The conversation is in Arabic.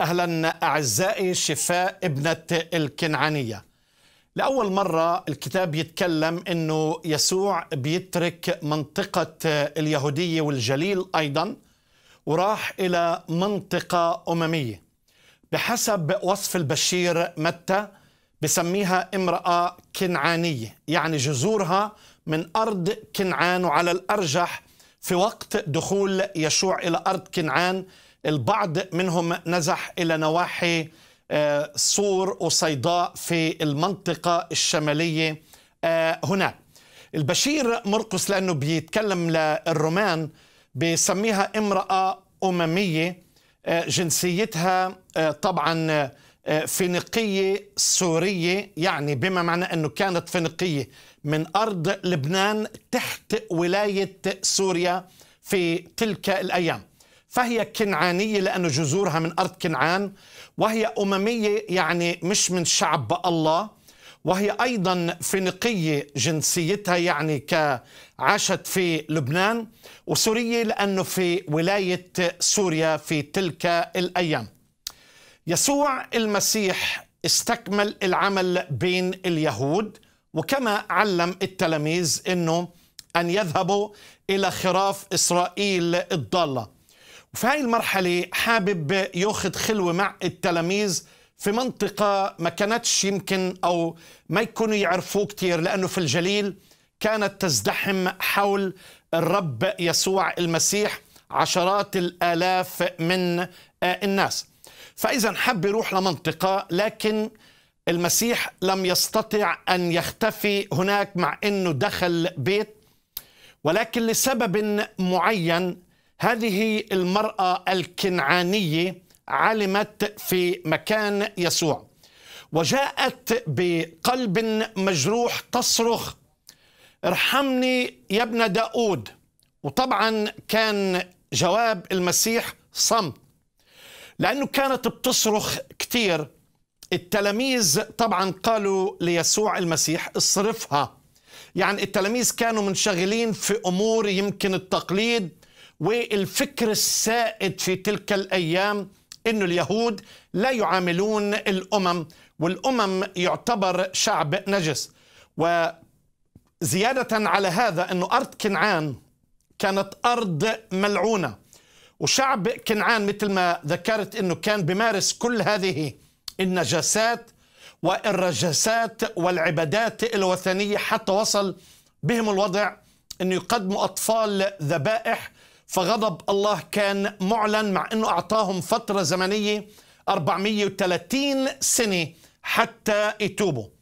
اهلا اعزائي شفاء ابنه الكنعانيه لاول مره الكتاب يتكلم انه يسوع بيترك منطقه اليهوديه والجليل ايضا وراح الى منطقه امميه بحسب وصف البشير متى بسميها امراه كنعانيه يعني جذورها من ارض كنعان وعلى الارجح في وقت دخول يشوع الى ارض كنعان البعض منهم نزح إلى نواحي صور آه، وصيداء في المنطقة الشمالية آه، هناك البشير مرقس لأنه بيتكلم للرومان بيسميها امرأة أممية آه، جنسيتها طبعا فينيقية سورية يعني بما معنى أنه كانت فينيقية من أرض لبنان تحت ولاية سوريا في تلك الأيام فهي كنعانية لأنه جذورها من أرض كنعان وهي أممية يعني مش من شعب الله وهي أيضا فينيقية جنسيتها يعني كعاشت في لبنان وسورية لأنه في ولاية سوريا في تلك الأيام يسوع المسيح استكمل العمل بين اليهود وكما علم التلاميذ أنه أن يذهبوا إلى خراف إسرائيل الضالة وفي هاي المرحلة حابب ياخذ خلوة مع التلاميذ في منطقة ما كانتش يمكن أو ما يكونوا يعرفوه كتير لأنه في الجليل كانت تزدحم حول الرب يسوع المسيح عشرات الآلاف من الناس فإذا حب يروح لمنطقة لكن المسيح لم يستطع أن يختفي هناك مع أنه دخل بيت ولكن لسبب معين هذه المرأة الكنعانية علمت في مكان يسوع وجاءت بقلب مجروح تصرخ ارحمني يا ابن داود وطبعا كان جواب المسيح صمت لأنه كانت بتصرخ كثير التلاميذ طبعا قالوا ليسوع المسيح اصرفها يعني التلاميذ كانوا منشغلين في أمور يمكن التقليد والفكر السائد في تلك الايام انه اليهود لا يعاملون الامم والامم يعتبر شعب نجس وزياده على هذا انه ارض كنعان كانت ارض ملعونه وشعب كنعان مثل ما ذكرت انه كان بمارس كل هذه النجاسات والرجاسات والعبادات الوثنيه حتى وصل بهم الوضع انه يقدموا اطفال ذبائح فغضب الله كان معلن مع أنه أعطاهم فترة زمنية 430 سنة حتى يتوبوا